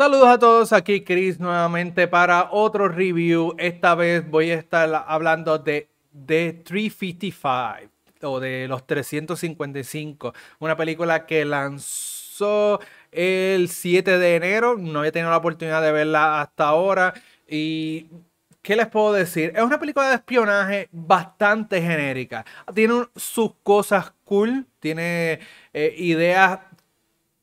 Saludos a todos, aquí Chris nuevamente para otro review. Esta vez voy a estar hablando de The 355 o de los 355, una película que lanzó el 7 de enero. No había tenido la oportunidad de verla hasta ahora y ¿Qué les puedo decir? Es una película de espionaje bastante genérica. Tiene sus cosas cool, tiene eh, ideas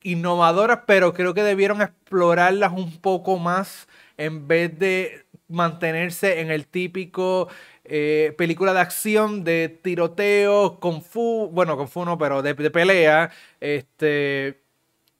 innovadoras, pero creo que debieron explorarlas un poco más en vez de mantenerse en el típico eh, película de acción, de tiroteo, con fu, bueno, con fu no, pero de, pelea, este,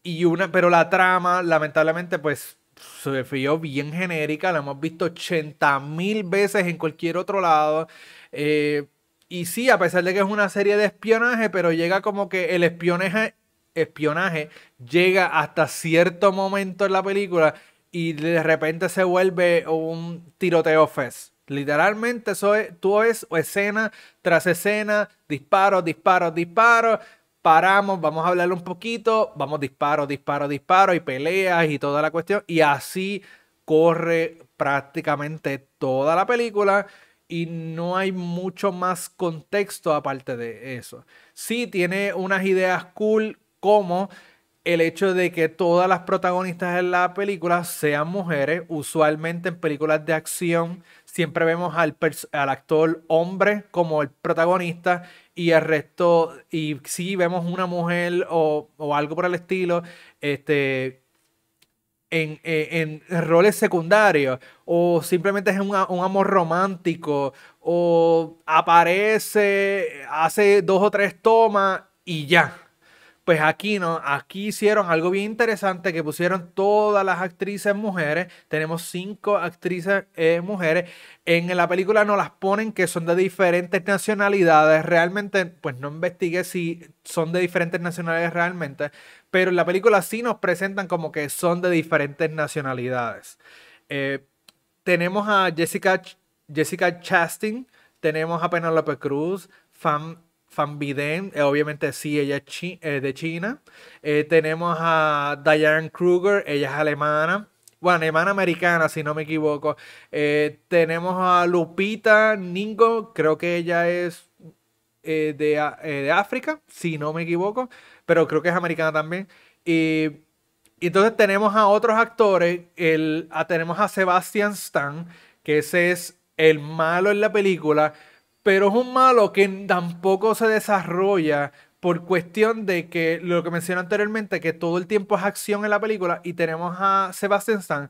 y una, pero la trama, lamentablemente, pues se fue bien genérica, la hemos visto 80 mil veces en cualquier otro lado, eh, y sí, a pesar de que es una serie de espionaje, pero llega como que el espionaje espionaje llega hasta cierto momento en la película y de repente se vuelve un tiroteo fest. Literalmente eso es, tú es escena tras escena, disparos, disparos, disparos, paramos, vamos a hablar un poquito, vamos disparos, disparo, disparos y peleas y toda la cuestión. Y así corre prácticamente toda la película y no hay mucho más contexto aparte de eso. Sí tiene unas ideas cool como el hecho de que todas las protagonistas en la película sean mujeres. Usualmente en películas de acción siempre vemos al, actor hombre como el protagonista y el resto, y si vemos una mujer o, algo por el estilo, este, en, roles secundarios, o simplemente es un, amor romántico, o aparece, hace dos o tres tomas y ya. Pues aquí no, aquí hicieron algo bien interesante que pusieron todas las actrices mujeres. Tenemos cinco actrices eh, mujeres. En la película no las ponen que son de diferentes nacionalidades. Realmente, pues no investigué si son de diferentes nacionalidades realmente. Pero en la película sí nos presentan como que son de diferentes nacionalidades. Eh, tenemos a Jessica, Jessica Chastain, tenemos a Penelope Cruz, Fam Fan Biden, eh, obviamente sí, ella es eh, de China. Eh, tenemos a Diane Kruger, ella es alemana. Bueno, alemana americana, si no me equivoco. tenemos a Lupita Ningo, creo que ella es de, África, si no me equivoco, pero creo que es americana también. Y entonces tenemos a otros actores, tenemos a Sebastian Stan, que ese es el malo en la película pero es un malo que tampoco se desarrolla por cuestión de que lo que mencioné anteriormente, que todo el tiempo es acción en la película y tenemos a Sebastian Stan.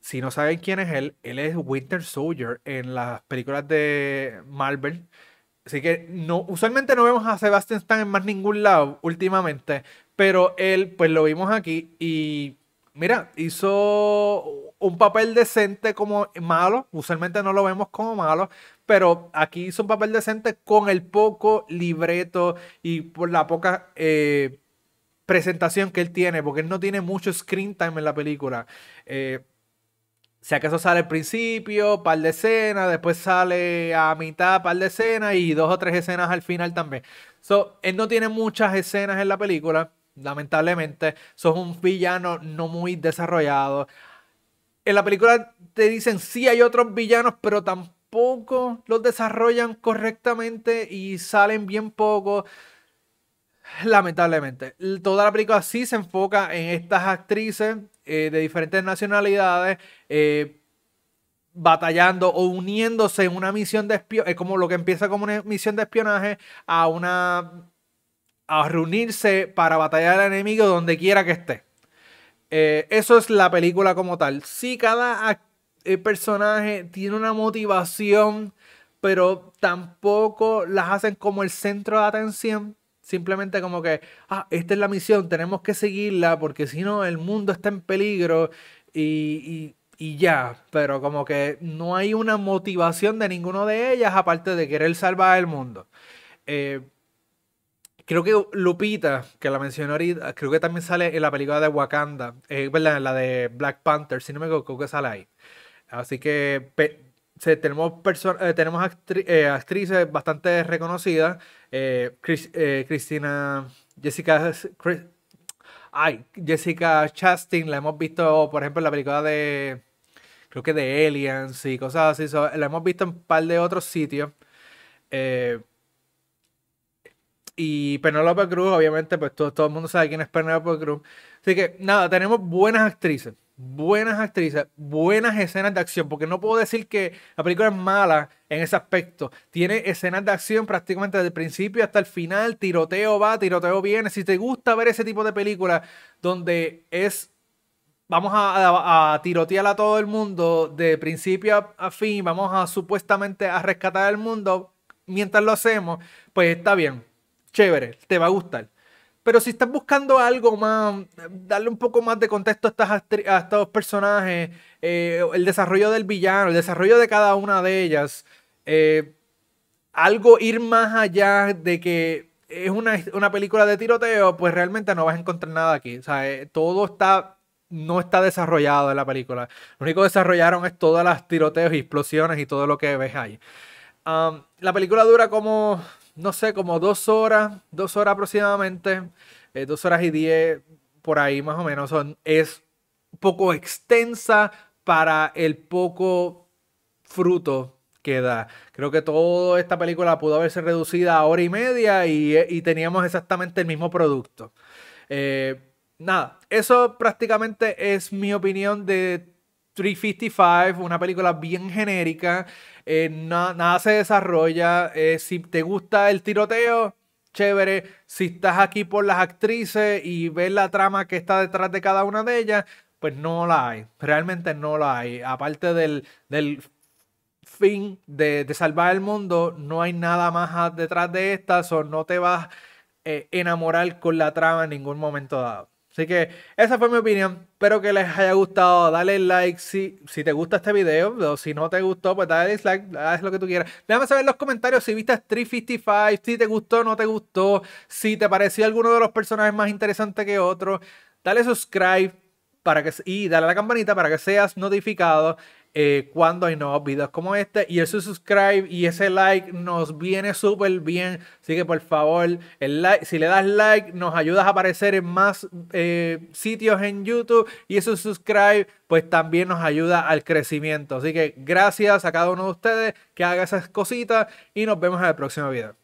Si no saben quién es él, él es Winter Soldier en las películas de Marvel. Así que no, usualmente no vemos a Sebastian Stan en más ningún lado últimamente, pero él pues lo vimos aquí y mira, hizo un papel decente como malo, usualmente no lo vemos como malo, pero aquí hizo un papel decente con el poco libreto y por la poca eh, presentación que él tiene, porque él no tiene mucho screen time en la película. Eh, sea que eso sale al principio, par de escenas, después sale a mitad, par de escenas y dos o tres escenas al final también. So, él no tiene muchas escenas en la película, lamentablemente. ...es un villano no muy desarrollado en la película te dicen sí hay otros villanos, pero tampoco los desarrollan correctamente y salen bien poco. Lamentablemente, toda la película sí se enfoca en estas actrices eh, de diferentes nacionalidades eh, batallando o uniéndose en una misión de espionaje, es como lo que empieza como una misión de espionaje a una a reunirse para batallar al enemigo donde quiera que esté. Eh, eso es la película como tal. Sí, cada eh, personaje tiene una motivación, pero tampoco las hacen como el centro de atención. Simplemente como que, ah, esta es la misión, tenemos que seguirla porque si no el mundo está en peligro y, ya. Pero como que no hay una motivación de ninguno de ellas aparte de querer salvar el mundo. Eh, Creo que Lupita, que la mencioné ahorita, creo que también sale en la película de Wakanda, eh, ¿verdad? La de Black Panther, si no me equivoco, que sale ahí. Así que tenemos, eh, tenemos eh, actrices bastante reconocidas. Eh, Cristina, Jessica, ay, Jessica Chastain, la hemos visto, por ejemplo, en la película de, creo que de Aliens y cosas así. la hemos visto en un par de otros sitios. Eh, y Penélope Cruz, obviamente, pues todo, el mundo sabe quién es Penélope Cruz. Así que nada, tenemos buenas actrices, buenas actrices, buenas escenas de acción, porque no puedo decir que la película es mala en ese aspecto. Tiene escenas de acción prácticamente desde el principio hasta el final, tiroteo va, tiroteo viene. Si te gusta ver ese tipo de película donde es vamos a, tirotear a todo el mundo de principio a, fin, vamos a supuestamente a rescatar el mundo mientras lo hacemos, pues está bien chévere, te va a gustar. Pero si estás buscando algo más, darle un poco más de contexto a, estas estos personajes, eh, el desarrollo del villano, el desarrollo de cada una de ellas, eh, algo ir más allá de que es una, película de tiroteo, pues realmente no vas a encontrar nada aquí. O sea, eh, todo está, no está desarrollado en la película. Lo único que desarrollaron es todas las tiroteos y explosiones y todo lo que ves ahí. la película dura como no sé, como dos horas, dos horas aproximadamente, eh, dos horas y diez, por ahí más o menos. Son, es poco extensa para el poco fruto que da. Creo que toda esta película pudo haberse reducida a hora y media y, teníamos exactamente el mismo producto. Eh, nada, eso prácticamente es mi opinión de 355, una película bien genérica, eh, nada se desarrolla, eh, si te gusta el tiroteo, chévere, si estás aquí por las actrices y ves la trama que está detrás de cada una de ellas, pues no la hay, realmente no la hay, aparte del, fin de, salvar el mundo, no hay nada más detrás de estas o no te vas a eh, enamorar con la trama en ningún momento dado. Así que esa fue mi opinión. Espero que les haya gustado. Dale like si, si te gusta este video. O si no te gustó, pues dale dislike. Haz lo que tú quieras. Déjame saber en los comentarios si viste 355, si te gustó o no te gustó. Si te pareció alguno de los personajes más interesante que otro. Dale subscribe para que, y dale a la campanita para que seas notificado. Eh, cuando hay nuevos videos como este. Y ese subscribe y ese like nos viene súper bien. Así que por favor, el like, si le das like, nos ayudas a aparecer en más eh, sitios en YouTube. Y ese subscribe, pues también nos ayuda al crecimiento. Así que gracias a cada uno de ustedes que haga esas cositas y nos vemos en el próximo video.